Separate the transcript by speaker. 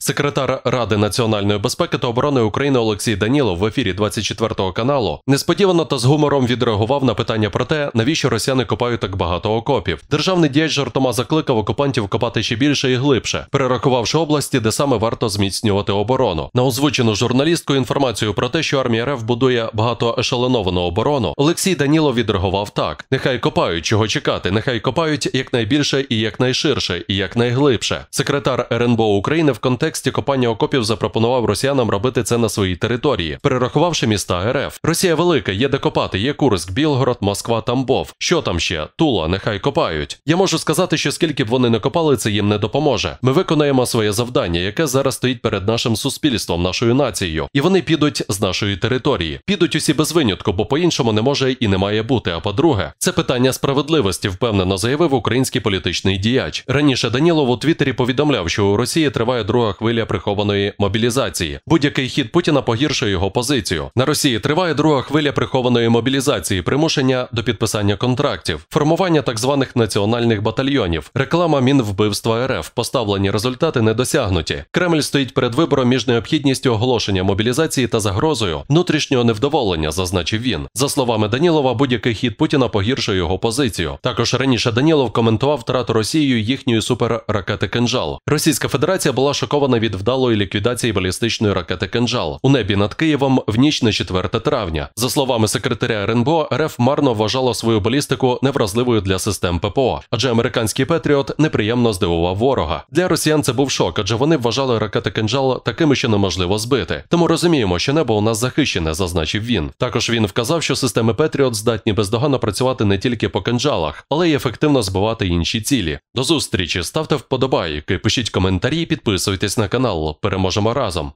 Speaker 1: Секретар Ради національної безпеки та оборони України Олексій Данілов в ефірі 24 каналу несподівано та з гумором відреагував на питання про те, навіщо росіяни копають так багато окопів. Державний діяч жартома закликав окупантів копати ще більше і глибше, перерахувавши області, де саме варто зміцнювати оборону. На озвучену журналістку. інформацію про те, що армія РФ будує багато багатоешеленовану оборону. Олексій Данілов відреагував так: нехай копають чого чекати, нехай копають якнайбільше і якнайширше, і якнайглибше. Секретар РНБО України в контексті контексті копання окопів запропонував росіянам робити це на своїй території, перерахувавши міста РФ. Росія велика, є де копати, є Курск, Білгород, Москва, Тамбов. Що там ще? Тула, нехай копають. Я можу сказати, що скільки б вони не копали, це їм не допоможе. Ми виконаємо своє завдання, яке зараз стоїть перед нашим суспільством, нашою нацією, і вони підуть з нашої території. Підуть усі без винятку, бо по-іншому не може і не має бути. А по-друге, це питання справедливості, впевнено заявив український політичний діяч. Раніше Данілов у Твіттері повідомляв, що у Росії триває друга хвиля прихованої мобілізації. Будь-який хід Путіна погіршує його позицію. На Росії триває друга хвиля прихованої мобілізації, примушення до підписання контрактів, формування так званих національних батальйонів, реклама мінвбивства РФ. Поставлені результати не досягнуті. Кремль стоїть перед вибором між необхідністю оголошення мобілізації та загрозою внутрішнього невдоволення, зазначив він. За словами Данілова, будь-який хід Путіна погіршує його позицію. Також раніше Данілов коментував втрату Росією їхньої суперракети «Кинжал». Російська Федерація була шокована поціловане від вдалої ліквідації балістичної ракети Кенджал у небі над Києвом в ніч на 4 травня. За словами секретаря РНБО, РФ марно вважала свою балістику невразливою для систем ППО, адже американський Петріот неприємно здивував ворога. Для росіян це був шок, адже вони вважали ракети Кенджал такими, що неможливо збити. Тому розуміємо, що небо у нас захищене, зазначив він. Також він вказав, що системи Петріот здатні бездоганно працювати не тільки по кенджалах, але й ефективно збивати інші цілі. До зустрічі ставте вподобайки, пишіть коментарі, підписуйтесь на канал. Переможемо разом.